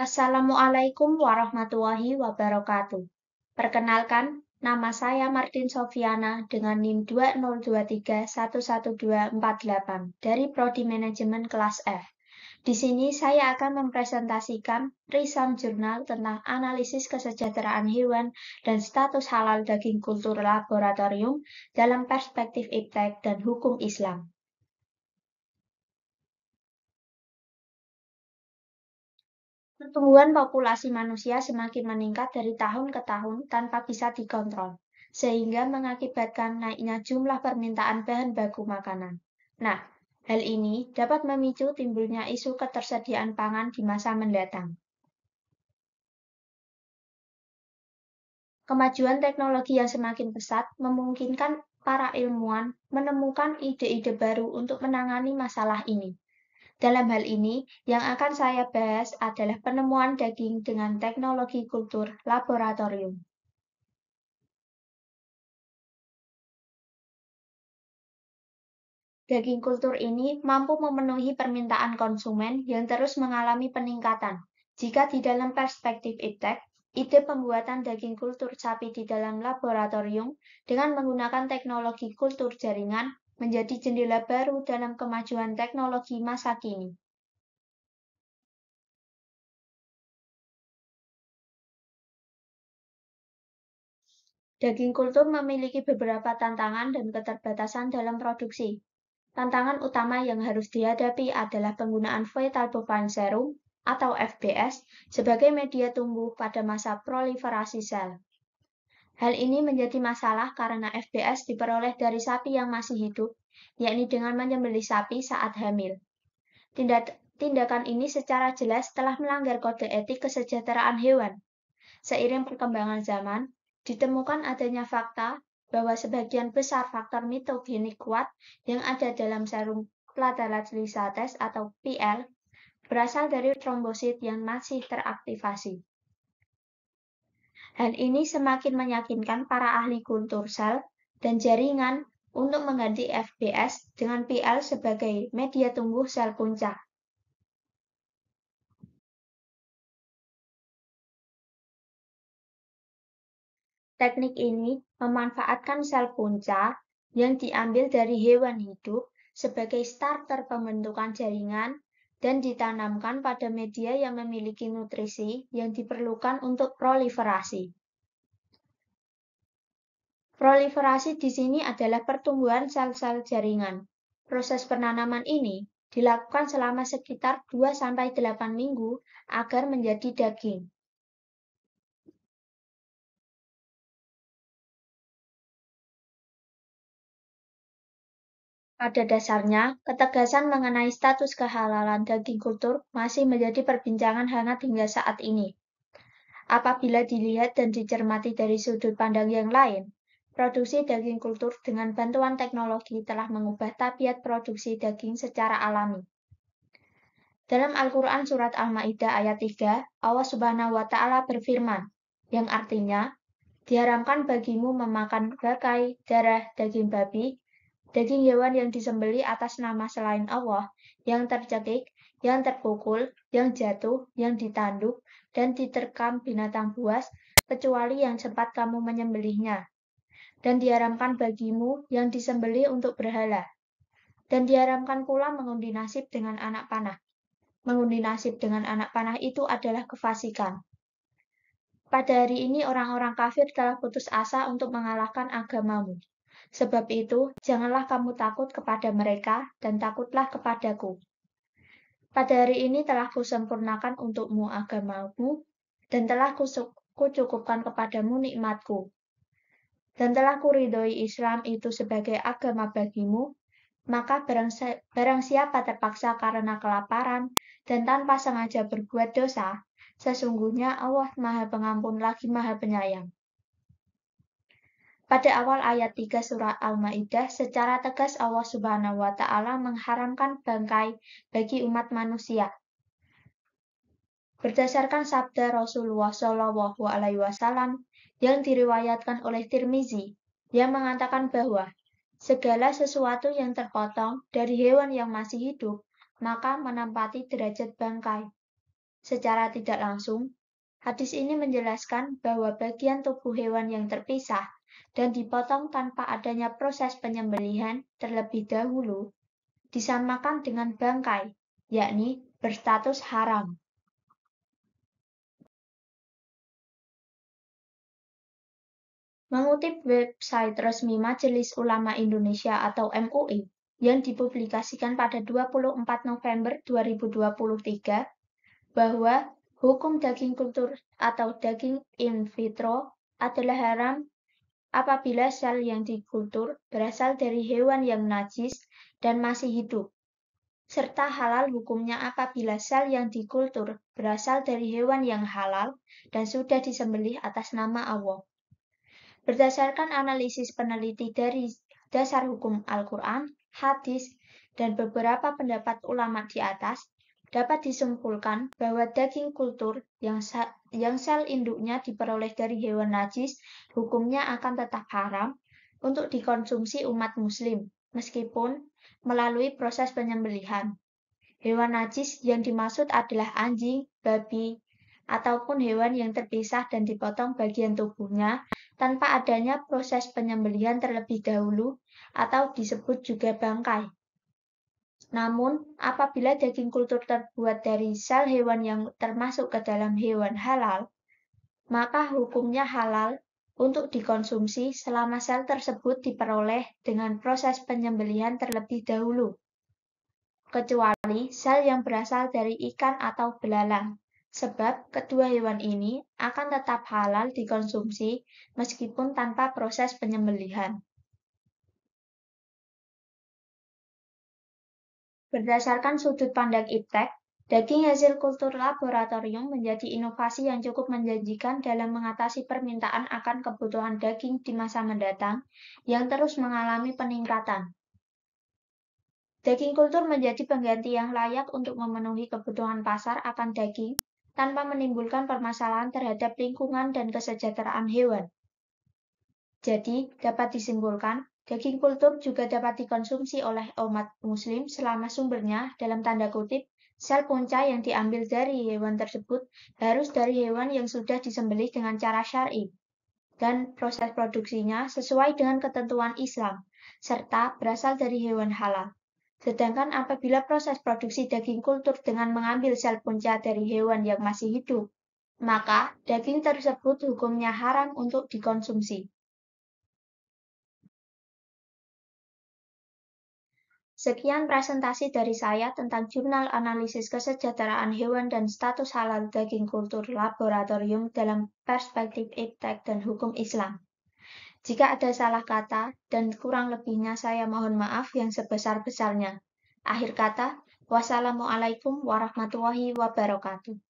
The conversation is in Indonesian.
Assalamualaikum warahmatullahi wabarakatuh. Perkenalkan, nama saya Martin Sofiana dengan NIM 202311248 dari Prodi Manajemen kelas F. Di sini saya akan mempresentasikan Risam Jurnal tentang analisis kesejahteraan hewan dan status halal daging kultur laboratorium dalam perspektif iptek dan hukum Islam. Pertumbuhan populasi manusia semakin meningkat dari tahun ke tahun tanpa bisa dikontrol, sehingga mengakibatkan naiknya jumlah permintaan bahan baku makanan. Nah, hal ini dapat memicu timbulnya isu ketersediaan pangan di masa mendatang. Kemajuan teknologi yang semakin pesat memungkinkan para ilmuwan menemukan ide-ide baru untuk menangani masalah ini, dalam hal ini, yang akan saya bahas adalah penemuan daging dengan teknologi kultur laboratorium. Daging kultur ini mampu memenuhi permintaan konsumen yang terus mengalami peningkatan. Jika di dalam perspektif iptek, ide pembuatan daging kultur sapi di dalam laboratorium dengan menggunakan teknologi kultur jaringan menjadi jendela baru dalam kemajuan teknologi masa kini. Daging kultum memiliki beberapa tantangan dan keterbatasan dalam produksi. Tantangan utama yang harus dihadapi adalah penggunaan fetal bovine serum atau FBS sebagai media tumbuh pada masa proliferasi sel. Hal ini menjadi masalah karena FBS diperoleh dari sapi yang masih hidup, yakni dengan menyembelih sapi saat hamil. Tindakan ini secara jelas telah melanggar kode etik kesejahteraan hewan. Seiring perkembangan zaman, ditemukan adanya fakta bahwa sebagian besar faktor mitogenik kuat yang ada dalam serum platelet lisates atau PL berasal dari trombosit yang masih teraktivasi. Hal ini semakin meyakinkan para ahli kultur sel dan jaringan untuk mengganti FBS dengan PL sebagai media tumbuh sel punca. Teknik ini memanfaatkan sel punca yang diambil dari hewan hidup sebagai starter pembentukan jaringan dan ditanamkan pada media yang memiliki nutrisi yang diperlukan untuk proliferasi. Proliferasi di sini adalah pertumbuhan sel-sel jaringan. Proses penanaman ini dilakukan selama sekitar 2-8 minggu agar menjadi daging. Pada dasarnya, ketegasan mengenai status kehalalan daging kultur masih menjadi perbincangan hangat hingga saat ini. Apabila dilihat dan dicermati dari sudut pandang yang lain, produksi daging kultur dengan bantuan teknologi telah mengubah tabiat produksi daging secara alami. Dalam Al-Quran Surat Al-Ma'idah ayat 3, Allah Subhanahu wa Ta'ala berfirman, yang artinya, diharamkan bagimu memakan bakai, darah, daging babi, daging hewan yang disembeli atas nama selain Allah, yang tercekik, yang terpukul, yang jatuh, yang ditanduk, dan diterkam binatang buas, kecuali yang cepat kamu menyembelihnya. Dan diharamkan bagimu yang disembeli untuk berhala. Dan diharamkan pula mengundi nasib dengan anak panah. Mengundi nasib dengan anak panah itu adalah kefasikan. Pada hari ini orang-orang kafir telah putus asa untuk mengalahkan agamamu. Sebab itu, janganlah kamu takut kepada mereka, dan takutlah kepadaku. Pada hari ini telah kusempurnakan untukmu agamamu, dan telah kucukupkan kepadamu nikmatku. Dan telah kuridoi Islam itu sebagai agama bagimu, maka barang, barang siapa terpaksa karena kelaparan dan tanpa sengaja berbuat dosa, sesungguhnya Allah Maha Pengampun lagi Maha Penyayang. Pada awal ayat 3 surah Al-Maidah, secara tegas Allah Subhanahu wa taala mengharamkan bangkai bagi umat manusia. Berdasarkan sabda Rasulullah saw yang diriwayatkan oleh Tirmizi, yang mengatakan bahwa segala sesuatu yang terpotong dari hewan yang masih hidup maka menempati derajat bangkai. Secara tidak langsung, hadis ini menjelaskan bahwa bagian tubuh hewan yang terpisah dan dipotong tanpa adanya proses penyembelihan terlebih dahulu, disamakan dengan bangkai, yakni berstatus haram. Mengutip website resmi Majelis Ulama Indonesia atau MUI yang dipublikasikan pada 24 November 2023 bahwa hukum daging kultur atau daging in vitro adalah haram apabila sel yang dikultur berasal dari hewan yang najis dan masih hidup, serta halal hukumnya apabila sel yang dikultur berasal dari hewan yang halal dan sudah disembelih atas nama Allah. Berdasarkan analisis peneliti dari dasar hukum Al-Quran, hadis, dan beberapa pendapat ulama di atas, Dapat disimpulkan bahwa daging kultur yang, yang sel induknya diperoleh dari hewan najis hukumnya akan tetap haram untuk dikonsumsi umat muslim, meskipun melalui proses penyembelihan. Hewan najis yang dimaksud adalah anjing, babi, ataupun hewan yang terpisah dan dipotong bagian tubuhnya tanpa adanya proses penyembelihan terlebih dahulu atau disebut juga bangkai. Namun, apabila daging kultur terbuat dari sel hewan yang termasuk ke dalam hewan halal, maka hukumnya halal untuk dikonsumsi selama sel tersebut diperoleh dengan proses penyembelihan terlebih dahulu, kecuali sel yang berasal dari ikan atau belalang, sebab kedua hewan ini akan tetap halal dikonsumsi meskipun tanpa proses penyembelihan. Berdasarkan sudut pandang iptek, daging hasil kultur laboratorium menjadi inovasi yang cukup menjanjikan dalam mengatasi permintaan akan kebutuhan daging di masa mendatang yang terus mengalami peningkatan. Daging kultur menjadi pengganti yang layak untuk memenuhi kebutuhan pasar akan daging tanpa menimbulkan permasalahan terhadap lingkungan dan kesejahteraan hewan. Jadi, dapat disimpulkan Daging kultum juga dapat dikonsumsi oleh umat muslim selama sumbernya dalam tanda kutip sel punca yang diambil dari hewan tersebut harus dari hewan yang sudah disembelih dengan cara syar'i dan proses produksinya sesuai dengan ketentuan Islam serta berasal dari hewan halal. Sedangkan apabila proses produksi daging kultur dengan mengambil sel punca dari hewan yang masih hidup, maka daging tersebut hukumnya haram untuk dikonsumsi. Sekian presentasi dari saya tentang jurnal analisis kesejahteraan hewan dan status halal daging kultur laboratorium dalam perspektif iptek dan hukum Islam. Jika ada salah kata dan kurang lebihnya saya mohon maaf yang sebesar-besarnya. Akhir kata, wassalamualaikum warahmatullahi wabarakatuh.